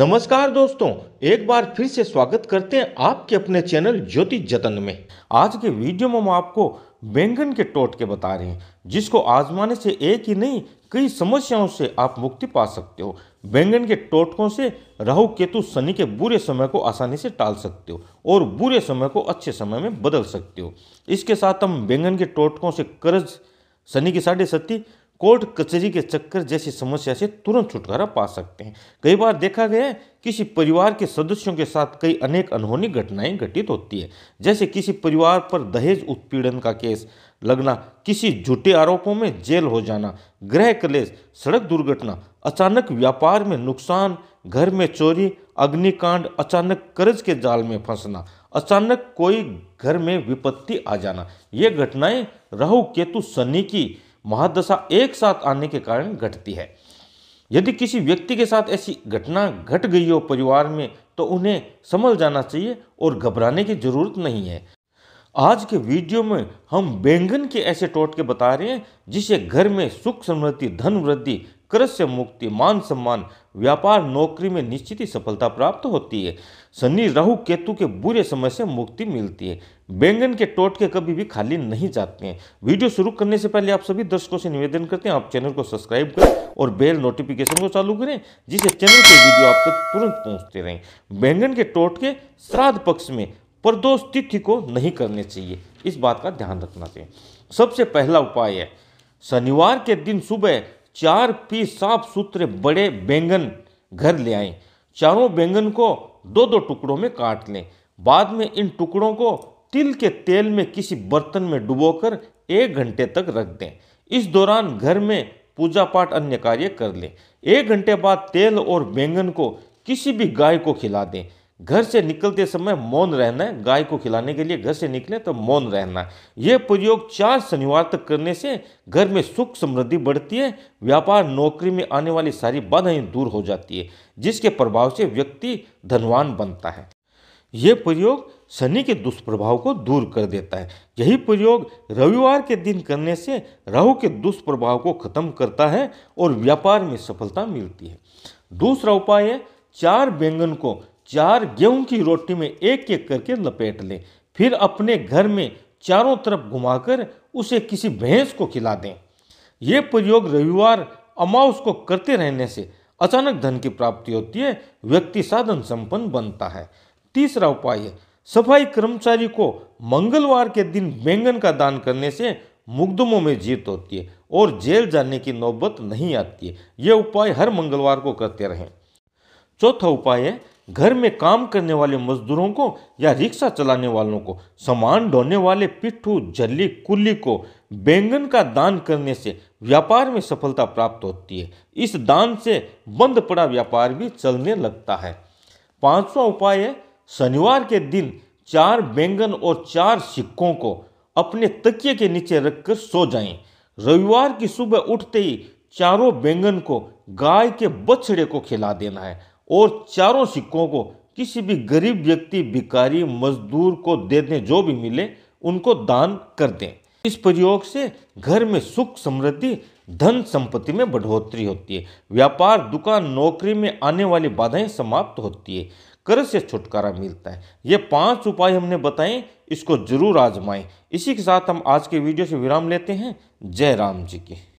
नमस्कार दोस्तों एक बार फिर से स्वागत करते हैं आपके अपने चैनल ज्योति जतन में आज के वीडियो में हम आपको बैंगन के टोटके बता रहे हैं जिसको आजमाने से एक ही नहीं कई समस्याओं से आप मुक्ति पा सकते हो बैंगन के टोटकों से राहु केतु शनि के बुरे समय को आसानी से टाल सकते हो और बुरे समय को अच्छे समय में बदल सकते हो इसके साथ हम बैंगन के टोटकों से कर्ज शनि की साढ़े सती कोर्ट कचहरी के चक्कर जैसी समस्या से तुरंत छुटकारा पा सकते हैं कई बार देखा गया है किसी परिवार के सदस्यों के साथ कई अनेक अनहोनी घटनाएं घटित होती है जैसे किसी परिवार पर दहेज उत्पीड़न का केस लगना किसी झूठे आरोपों में जेल हो जाना गृह कलेश सड़क दुर्घटना अचानक व्यापार में नुकसान घर में चोरी अग्निकांड अचानक कर्ज के जाल में फंसना अचानक कोई घर में विपत्ति आ जाना ये घटनाएं राहु केतु शनि की महादशा एक साथ आने के कारण घटती है यदि किसी व्यक्ति के साथ ऐसी घटना घट गट गई हो परिवार में तो उन्हें संभल जाना चाहिए और घबराने की जरूरत नहीं है आज के वीडियो में हम बैंगन के ऐसे टोटके बता रहे हैं जिसे घर में सुख समृद्धि धन वृद्धि कर्ज से मुक्ति मान सम्मान व्यापार नौकरी में निश्चित ही सफलता प्राप्त होती है शनि राहु केतु के बुरे समय से मुक्ति मिलती है बैंगन के टोटके कभी भी खाली नहीं जाते हैं वीडियो शुरू करने से पहले आप सभी दर्शकों से निवेदन करते हैं आप चैनल को सब्सक्राइब करें और बेल नोटिफिकेशन को चालू करें जिससे चैनल के वीडियो आप तक तुरंत पहुंचते रहें बैंगन के टोटके श्राद्ध पक्ष में प्रदोष तिथि को नहीं करने चाहिए इस बात का ध्यान रखना चाहिए सबसे पहला उपाय है शनिवार के दिन सुबह चार पीस साफ सुथरे बड़े बैंगन घर ले आए चारों बैंगन को दो दो टुकड़ों में काट लें बाद में इन टुकड़ों को तिल के तेल में किसी बर्तन में डुबोकर एक घंटे तक रख दें इस दौरान घर में पूजा पाठ अन्य कार्य कर लें एक घंटे बाद तेल और बैंगन को किसी भी गाय को खिला दें घर से निकलते समय मौन रहना है गाय को खिलाने के लिए घर से निकले तो मौन रहना यह प्रयोग चार शनिवार तक करने से घर में सुख समृद्धि बढ़ती है व्यापार नौकरी में आने वाली सारी बाधाएं दूर हो जाती है जिसके प्रभाव से व्यक्ति धनवान बनता है यह प्रयोग शनि के दुष्प्रभाव को दूर कर देता है यही प्रयोग रविवार के दिन करने से राहु के दुष्प्रभाव को खत्म करता है और व्यापार में सफलता मिलती है दूसरा उपाय है चार बैंगन को चार गेहूं की रोटी में एक एक करके लपेट लें फिर अपने घर में चारों तरफ घुमाकर उसे किसी भैंस को खिला दें ये प्रयोग रविवार अमाउस को करते रहने से अचानक धन की प्राप्ति होती है व्यक्ति साधन संपन्न बनता है तीसरा उपाय सफाई कर्मचारी को मंगलवार के दिन बैंगन का दान करने से मुकदमों में जीत होती है और जेल जाने की नौबत नहीं आती है यह उपाय हर मंगलवार को करते रहें चौथा उपाय है घर में काम करने वाले मजदूरों को या रिक्शा चलाने वालों को सामान ढोने वाले पिट्ठू जल्ली कुल्ली को बैंगन का दान करने से व्यापार में सफलता प्राप्त होती है इस दान से बंद पड़ा व्यापार भी चलने लगता है पांचवा उपाय है शनिवार के दिन चार बैंगन और चार सिक्कों को अपने तकिए के नीचे रखकर सो जाएं। रविवार की सुबह उठते ही चारों बैंगन को गाय के बछड़े को खिला देना है और चारों सिक्कों को किसी भी गरीब व्यक्ति भिकारी मजदूर को दे दें जो भी मिले उनको दान कर दें इस प्रयोग से घर में सुख समृद्धि धन संपत्ति में बढ़ोतरी होती है व्यापार दुकान नौकरी में आने वाली बाधाएं समाप्त होती है कर से छुटकारा मिलता है ये पांच उपाय हमने बताए इसको जरूर आजमाएं इसी के साथ हम आज के वीडियो से विराम लेते हैं जय राम जी की